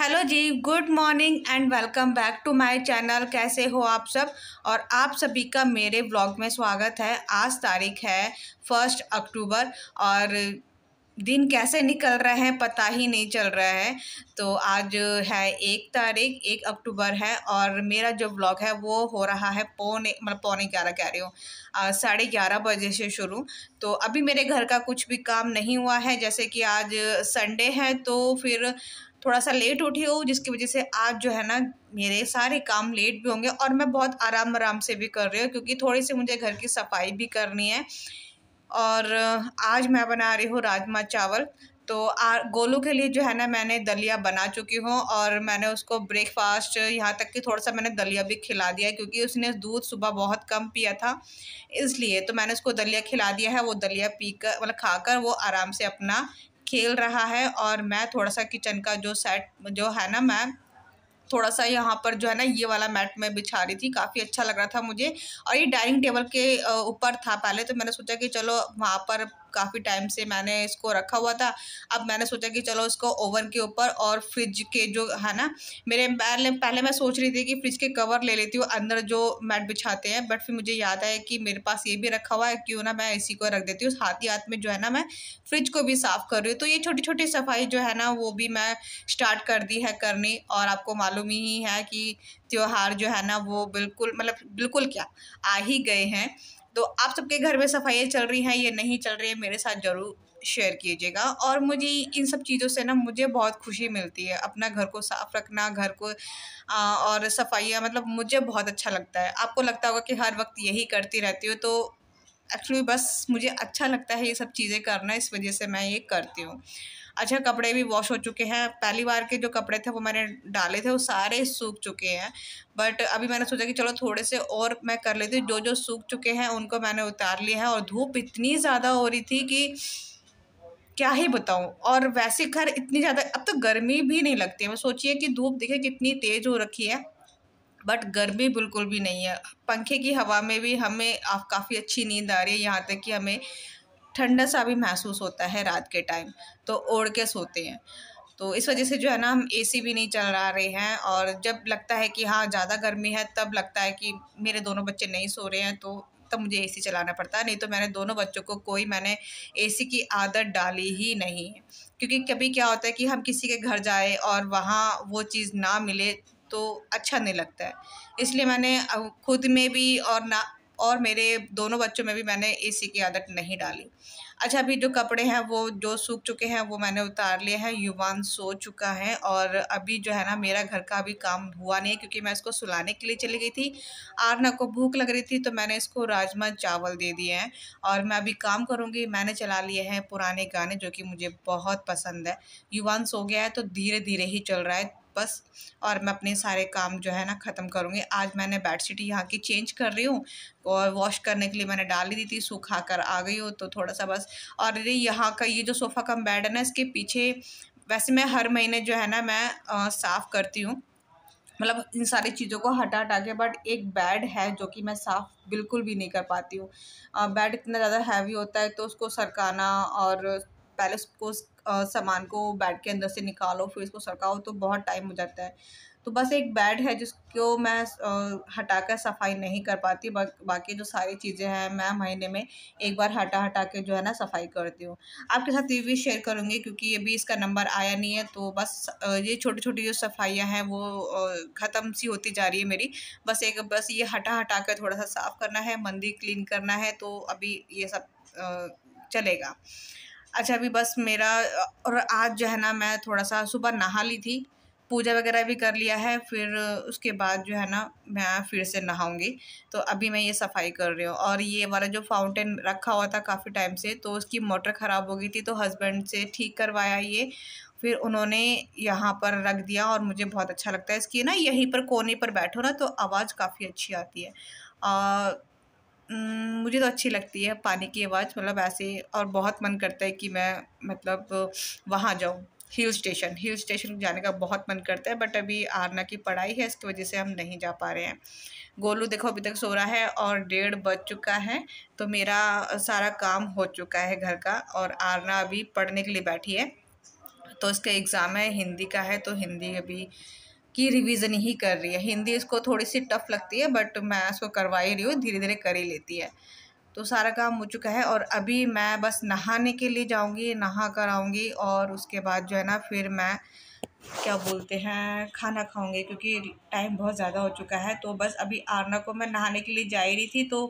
hello ji good morning and welcome back to my channel कैसे हो आप सब और आप सभी का मेरे ब्लॉग में स्वागत है आज तारीख है फर्स्ट अक्टूबर और दिन कैसे निकल रहे हैं पता ही नहीं चल रहा है तो आज है एक तारीख एक अक्टूबर है और मेरा जो ब्लॉग है वो हो रहा है पौने मतलब पौने ग्यारह कह रही हूँ साढ़े ग्यारह बजे से शुरू तो अभी मेरे घर का कुछ भी काम नहीं हुआ है जैसे कि आज संडे है तो फिर थोड़ा सा लेट उठी हूँ जिसकी वजह से आज जो है ना मेरे सारे काम लेट भी होंगे और मैं बहुत आराम आराम से भी कर रही हूँ क्योंकि थोड़ी सी मुझे घर की सफाई भी करनी है और आज मैं बना रही हूँ राजमा चावल तो आ गोलू के लिए जो है ना मैंने दलिया बना चुकी हूँ और मैंने उसको ब्रेकफास्ट यहाँ तक कि थोड़ा सा मैंने दलिया भी खिला दिया है क्योंकि उसने दूध सुबह बहुत कम पिया था इसलिए तो मैंने उसको दलिया खिला दिया है वो दलिया पी कर मतलब खाकर वो आराम से अपना खेल रहा है और मैं थोड़ा सा किचन का जो सेट जो है ना मैं थोड़ा सा यहाँ पर जो है ना ये वाला मैट मैं बिछा रही थी काफ़ी अच्छा लग रहा था मुझे और ये डाइनिंग टेबल के ऊपर था पहले तो मैंने सोचा कि चलो वहाँ पर काफ़ी टाइम से मैंने इसको रखा हुआ था अब मैंने सोचा कि चलो इसको ओवन के ऊपर और फ्रिज के जो है ना मेरे पहले पहले मैं सोच रही थी कि फ्रिज के कवर ले लेती हूँ अंदर जो मैट बिछाते हैं बट फिर मुझे याद आया कि मेरे पास ये भी रखा हुआ है क्यों ना मैं इसी को रख देती हूँ हाथ ही हाथ में जो है ना मैं फ्रिज को भी साफ़ कर रही हूँ तो ये छोटी छोटी सफाई जो है ना वो भी मैं स्टार्ट कर दी है करनी और आपको मालूम ही है कि त्यौहार जो है ना वो बिल्कुल मतलब बिल्कुल क्या आ ही गए हैं तो आप सबके घर में सफाइयाँ चल रही हैं या नहीं चल रही है मेरे साथ ज़रूर शेयर कीजिएगा और मुझे इन सब चीज़ों से ना मुझे बहुत खुशी मिलती है अपना घर को साफ रखना घर को आ, और सफाइयाँ मतलब मुझे बहुत अच्छा लगता है आपको लगता होगा कि हर वक्त यही करती रहती हो तो एक्चुअली बस मुझे अच्छा लगता है ये सब चीज़ें करना इस वजह से मैं ये करती हूँ अच्छा कपड़े भी वॉश हो चुके हैं पहली बार के जो कपड़े थे वो मैंने डाले थे वो सारे सूख चुके हैं बट अभी मैंने सोचा कि चलो थोड़े से और मैं कर लेती हूँ जो जो सूख चुके हैं उनको मैंने उतार लिया है और धूप इतनी ज़्यादा हो रही थी कि क्या ही बताऊं और वैसे घर इतनी ज़्यादा अब तो गर्मी भी नहीं लगती है मैं सोचिए कि धूप देखिए कितनी तेज़ हो रखी है बट गर्मी बिल्कुल भी नहीं है पंखे की हवा में भी हमें काफ़ी अच्छी नींद आ रही है यहाँ तक कि हमें ठंडा सा भी महसूस होता है रात के टाइम तो ओढ़ के सोते हैं तो इस वजह से जो है ना हम एसी भी नहीं चला रहे हैं और जब लगता है कि हाँ ज़्यादा गर्मी है तब लगता है कि मेरे दोनों बच्चे नहीं सो रहे हैं तो तब मुझे एसी चलाना पड़ता है नहीं तो मैंने दोनों बच्चों को कोई मैंने एसी की आदत डाली ही नहीं क्योंकि कभी क्या होता है कि हम किसी के घर जाए और वहाँ वो चीज़ ना मिले तो अच्छा नहीं लगता है इसलिए मैंने खुद में भी और ना और मेरे दोनों बच्चों में भी मैंने एसी की आदत नहीं डाली अच्छा अभी जो कपड़े हैं वो जो सूख चुके हैं वो मैंने उतार लिए हैं युवान सो चुका है और अभी जो है ना मेरा घर का अभी काम हुआ नहीं है क्योंकि मैं इसको सुलाने के लिए चली गई थी आरना को भूख लग रही थी तो मैंने इसको राजमा चावल दे दिए हैं और मैं अभी काम करूँगी मैंने चला लिए हैं पुराने गाने जो कि मुझे बहुत पसंद है युवान सो गया है तो धीरे धीरे ही चल रहा है वापस और मैं अपने सारे काम जो है ना ख़त्म करूँगी आज मैंने बेडशीट यहाँ की चेंज कर रही हूँ और वॉश करने के लिए मैंने डाल दी थी सूखा कर आ गई हो तो थोड़ा सा बस और यहाँ का ये जो सोफ़ा कम बेड है ना इसके पीछे वैसे मैं हर महीने जो है ना मैं साफ़ करती हूँ मतलब इन सारी चीज़ों को हटा हटा के बट एक बेड है जो कि मैं साफ़ बिल्कुल भी नहीं कर पाती हूँ बेड इतना ज़्यादा हैवी होता है तो उसको सरकाना और पहले उसको सामान को बैड के अंदर से निकालो फिर उसको सड़काओ तो बहुत टाइम हो जाता है तो बस एक बेड है जिसको मैं हटा कर सफाई नहीं कर पाती बा, बाकी जो सारी चीज़ें हैं मैं महीने में एक बार हटा हटा के जो है ना सफाई करती हूँ आपके साथ ये भी शेयर करूँगी क्योंकि अभी इसका नंबर आया नहीं है तो बस ये छोटी छोटी जो सफाइयाँ हैं वो ख़त्म सी होती जा रही है मेरी बस एक बस ये हटा हटा कर थोड़ा सा साफ़ करना है मंदिर क्लीन करना है तो अभी ये सब चलेगा अच्छा अभी बस मेरा और आज जो है ना मैं थोड़ा सा सुबह नहा ली थी पूजा वगैरह भी कर लिया है फिर उसके बाद जो है ना मैं फिर से नहाऊंगी तो अभी मैं ये सफाई कर रही हूँ और ये वाला जो फाउंटेन रखा हुआ था काफ़ी टाइम से तो उसकी मोटर ख़राब हो गई थी तो हस्बैंड से ठीक करवाया ये फिर उन्होंने यहाँ पर रख दिया और मुझे बहुत अच्छा लगता है इसकी ना यहीं पर कोने पर बैठो ना तो आवाज़ काफ़ी अच्छी आती है आ, मुझे तो अच्छी लगती है पानी की आवाज़ मतलब ऐसे और बहुत मन करता है कि मैं मतलब वहाँ जाऊँ हिल स्टेशन हिल स्टेशन जाने का बहुत मन करता है बट अभी आरना की पढ़ाई है इसकी वजह से हम नहीं जा पा रहे हैं गोलू देखो अभी तक सो रहा है और डेढ़ बज चुका है तो मेरा सारा काम हो चुका है घर का और आरना अभी पढ़ने के लिए बैठी है तो उसका एग्ज़ाम है हिंदी का है तो हिंदी अभी की रिवीजन ही कर रही है हिंदी इसको थोड़ी सी टफ लगती है बट मैं इसको करवा ही रही हूँ धीरे धीरे कर ही लेती है तो सारा काम हो चुका है और अभी मैं बस नहाने के लिए जाऊँगी नहा कर आऊँगी और उसके बाद जो है ना फिर मैं क्या बोलते हैं खाना खाऊंगी क्योंकि टाइम बहुत ज़्यादा हो चुका है तो बस अभी आरना को मैं नहाने के लिए जा ही रही थी तो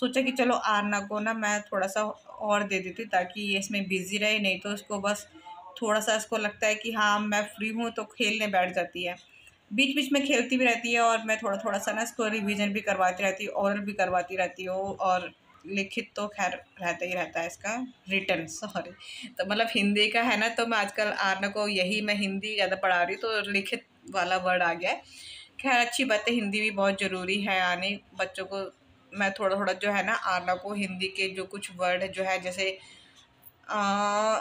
सोचा कि चलो आरना को ना मैं थोड़ा सा और दे देती हूँ ताकि ये इसमें बिज़ी रहे नहीं तो इसको बस थोड़ा सा इसको लगता है कि हाँ मैं फ्री हूँ तो खेलने बैठ जाती है बीच बीच में खेलती भी रहती है और मैं थोड़ा थोड़ा सा ना इसको रिविजन भी करवाती रहती हूँ औरल भी करवाती रहती हूँ और लिखित तो खैर रहता ही रहता है इसका रिटर्न सॉरी तो मतलब हिंदी का है ना तो मैं आजकल आर्ना को यही मैं हिंदी ज़्यादा पढ़ा रही हूँ तो लिखित वाला वर्ड आ गया है खैर अच्छी बात है हिंदी भी बहुत ज़रूरी है आने बच्चों को मैं थोड़ा थोड़ा जो है ना आर्ना को हिंदी के जो कुछ वर्ड जो है जैसे आ,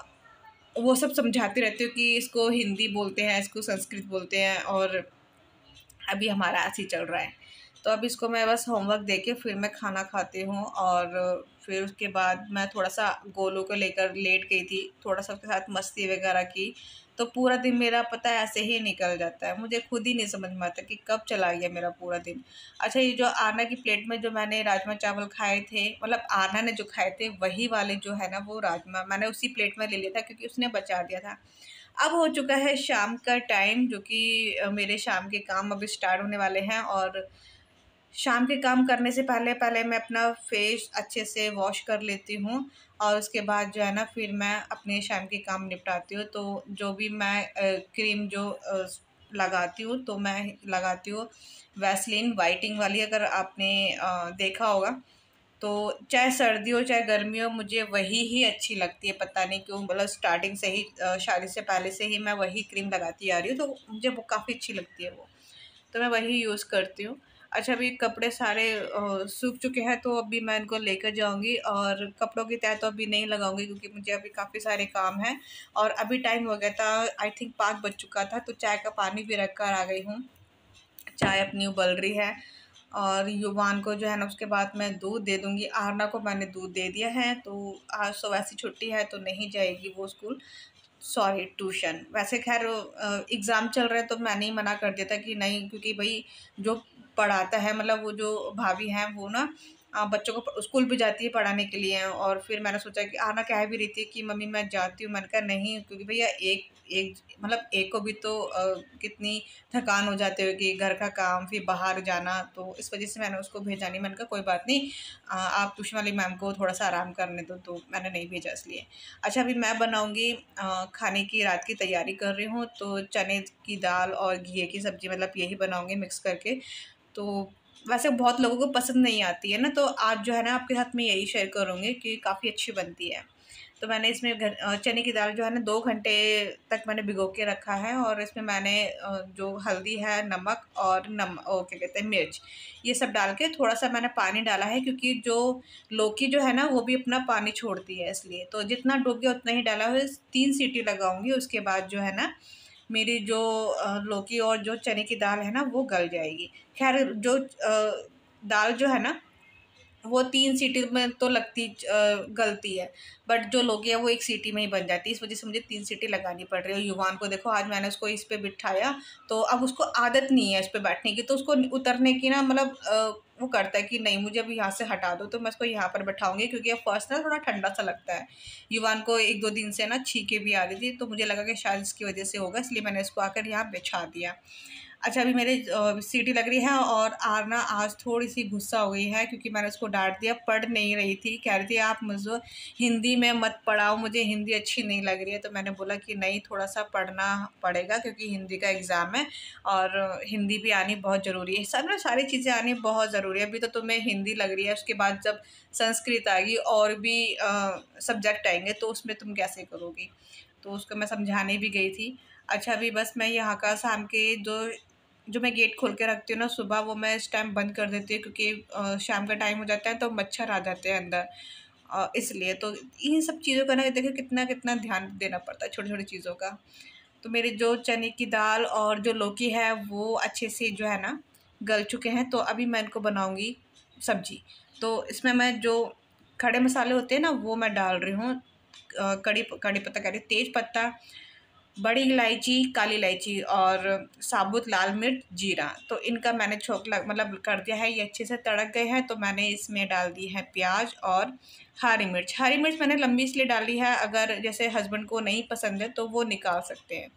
वो सब समझाती रहती हूँ कि इसको हिंदी बोलते हैं इसको संस्कृत बोलते हैं और अभी हमारा ऐसे ही चल रहा है तो अब इसको मैं बस होमवर्क दे के फिर मैं खाना खाती हूँ और फिर उसके बाद मैं थोड़ा सा गोलू को लेकर लेट गई थी थोड़ा सा उसके साथ मस्ती वगैरह की तो पूरा दिन मेरा पता है ऐसे ही निकल जाता है मुझे खुद ही नहीं समझ में आता कि कब चला गया मेरा पूरा दिन अच्छा ये जो आना की प्लेट में जो मैंने राजमा चावल खाए थे मतलब आना ने जो खाए थे वही वाले जो है ना वो राजमा मैंने उसी प्लेट में ले लिया था क्योंकि उसने बचा दिया था अब हो चुका है शाम का टाइम जो कि मेरे शाम के काम अभी स्टार्ट होने वाले हैं और शाम के काम करने से पहले पहले मैं अपना फेस अच्छे से वॉश कर लेती हूँ और उसके बाद जो है ना फिर मैं अपने शाम के काम निपटाती हूँ तो जो भी मैं क्रीम जो लगाती हूँ तो मैं लगाती हूँ वैसलिन वाइटिंग वाली अगर आपने देखा होगा तो चाहे सर्दी हो चाहे गर्मी हो मुझे वही ही अच्छी लगती है पता नहीं क्यों मतलब स्टार्टिंग से ही शादी से पहले से ही मैं वही क्रीम लगाती आ रही हूँ तो मुझे वो काफ़ी अच्छी लगती है वो तो मैं वही यूज़ करती हूँ अच्छा अभी कपड़े सारे सूख चुके हैं तो अभी मैं इनको लेकर जाऊंगी और कपड़ों की तय तो अभी नहीं लगाऊंगी क्योंकि मुझे अभी काफ़ी सारे काम हैं और अभी टाइम हो गया था आई थिंक पाँच बज चुका था तो चाय का पानी भी रख कर आ गई हूँ चाय अपनी उबल रही है और युवान को जो है ना उसके बाद मैं दूध दे दूँगी आरना को मैंने दूध दे दिया है तो आज तो वैसी छुट्टी है तो नहीं जाएगी वो स्कूल सॉरी ट्यूशन वैसे खैर एग्ज़ाम चल रहे हैं तो मैंने ही मना कर दिया था कि नहीं क्योंकि भाई जो पढ़ाता है मतलब वो जो भाभी हैं वो ना बच्चों को स्कूल भी जाती है पढ़ाने के लिए और फिर मैंने सोचा कि आना कह भी रही थी कि मम्मी मैं जाती हूँ मैंने कहा नहीं क्योंकि भैया एक एक मतलब एक को भी तो आ, कितनी थकान हो जाती होगी घर का काम फिर बाहर जाना तो इस वजह से मैंने उसको भेजा नहीं मैंने कहा कोई बात नहीं आ, आप ट्यूशन वाली मैम को थोड़ा सा आराम करने दो तो मैंने नहीं भेजा इसलिए अच्छा अभी मैं बनाऊँगी खाने की रात की तैयारी कर रही हूँ तो चने की दाल और घी की सब्ज़ी मतलब यही बनाऊँगी मिक्स करके तो वैसे बहुत लोगों को पसंद नहीं आती है ना तो आज जो है ना आपके साथ में यही शेयर करूँगी कि काफ़ी अच्छी बनती है तो मैंने इसमें घर चने की दाल जो है ना दो घंटे तक मैंने भिगो के रखा है और इसमें मैंने जो हल्दी है नमक और नम ओ क्या कहते हैं मिर्च ये सब डाल के थोड़ा सा मैंने पानी डाला है क्योंकि जो लौकी जो है ना वो भी अपना पानी छोड़ती है इसलिए तो जितना डूब गया उतना ही डाला हुआ तीन सीटी लगाऊंगी उसके बाद जो है ना मेरी जो लौकी और जो चने की दाल है ना वो गल जाएगी खैर जो दाल जो है ना वो तीन सिटी में तो लगती गलती है बट जो लोग हैं वो एक सीटी में ही बन जाती है इस वजह से मुझे तीन सिटी लगानी पड़ रही है युवान को देखो आज मैंने उसको इस पर बिठाया तो अब उसको आदत नहीं है इस पर बैठने की तो उसको उतरने की ना मतलब वो करता है कि नहीं मुझे अब यहाँ से हटा दो तो मैं उसको यहाँ पर बैठाऊँगी क्योंकि अब फर्स्ट ना थोड़ा ठंडा सा लगता है युवान को एक दो दिन से ना छीके भी आ रही थी तो मुझे लगा कि शायद इसकी वजह से होगा इसलिए मैंने इसको आकर यहाँ बिछा दिया अच्छा अभी मेरे सीटी लग रही है और आरना आज थोड़ी सी गुस्सा हुई है क्योंकि मैंने उसको डांट दिया पढ़ नहीं रही थी कह रही थी आप मुझे हिंदी में मत पढ़ाओ मुझे हिंदी अच्छी नहीं लग रही है तो मैंने बोला कि नहीं थोड़ा सा पढ़ना पड़ेगा क्योंकि हिंदी का एग्ज़ाम है और हिंदी भी आनी बहुत ज़रूरी है सब सारी चीज़ें आनी बहुत ज़रूरी है अभी तो तुम्हें हिंदी लग रही है उसके बाद जब संस्कृत आएगी और भी सब्जेक्ट आएंगे तो उसमें तुम कैसे करोगी तो उसको मैं समझाने भी गई थी अच्छा अभी बस मैं यहाँ का शाम के जो जो मैं गेट खोल के रखती हूँ ना सुबह वो मैं इस टाइम बंद कर देती हूँ क्योंकि शाम का टाइम हो जाता है तो मच्छर आ जाते हैं अंदर इसलिए तो इन सब चीज़ों का ना देखो कितना कितना ध्यान देना पड़ता है छोटी छोटी चीज़ों का तो मेरे जो चने की दाल और जो लौकी है वो अच्छे से जो है ना गल चुके हैं तो अभी मैं इनको बनाऊँगी सब्जी तो इसमें मैं जो खड़े मसाले होते हैं ना वो मैं डाल रही हूँ कड़ी कड़ी पत्ता कह रही तेज पत्ता बड़ी इलायची काली इलायची और साबुत लाल मिर्च जीरा तो इनका मैंने छोक लग मतलब कर दिया है ये अच्छे से तड़क गए हैं तो मैंने इसमें डाल दी है प्याज और हरी मिर्च हरी मिर्च मैंने लंबी इसलिए डाली है अगर जैसे हस्बैंड को नहीं पसंद है तो वो निकाल सकते हैं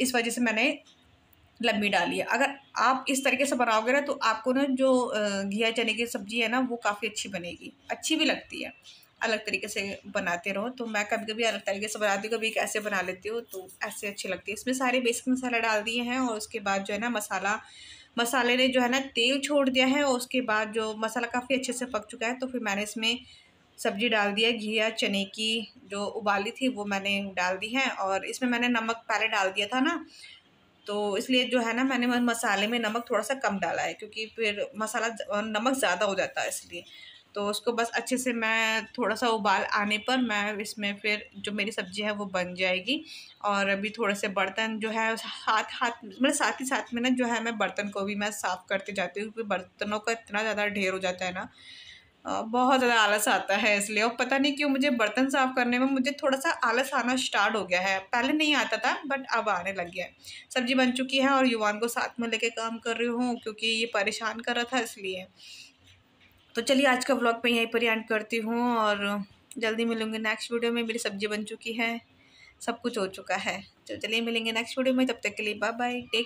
इस वजह से मैंने लंबी डाली है अगर आप इस तरीके से बनाओगे ना तो आपको ना जो घिया चने की सब्ज़ी है ना वो काफ़ी अच्छी बनेगी अच्छी भी लगती है अलग तरीके से बनाते रहो तो मैं कभी कभी अलग तरीके से बनाती हूँ कभी ऐसे बना लेती हूँ तो ऐसे अच्छी लगती है इसमें सारे बेसिक मसाला डाल दिए हैं और उसके बाद जो है ना मसाला मसाले ने जो है ना तेल छोड़ दिया है और उसके बाद जो मसाला काफ़ी अच्छे से पक चुका है तो फिर मैंने इसमें सब्जी डाल दिया घिया चने की जो उबाली थी वो मैंने डाल दी है और इसमें मैंने नमक पहले डाल दिया था ना तो इसलिए जो है ना मैंने मसाले में नमक थोड़ा सा कम डाला है क्योंकि फिर मसाला नमक ज़्यादा हो जाता है इसलिए तो उसको बस अच्छे से मैं थोड़ा सा उबाल आने पर मैं इसमें फिर जो मेरी सब्ज़ी है वो बन जाएगी और अभी थोड़े से बर्तन जो है हाथ हाथ मतलब साथ ही साथ में ना जो है मैं बर्तन को भी मैं साफ़ करते जाती हूँ क्योंकि बर्तनों का इतना ज़्यादा ढेर हो जाता है ना बहुत ज़्यादा आलस आता है इसलिए और पता नहीं क्यों मुझे बर्तन साफ़ करने में मुझे थोड़ा सा आलस आना स्टार्ट हो गया है पहले नहीं आता था बट अब आने लग गया है सब्ज़ी बन चुकी है और युवान को साथ में लेके काम कर रही हूँ क्योंकि ये परेशान कर रहा था इसलिए तो चलिए आज का व्लॉग मैं यहीं पर एंड करती हूँ और जल्दी मिलूँगी नेक्स्ट वीडियो में मेरी सब्ज़ी बन चुकी है सब कुछ हो चुका है तो चलिए मिलेंगे नेक्स्ट वीडियो में तब तक के लिए बाय बाय टेक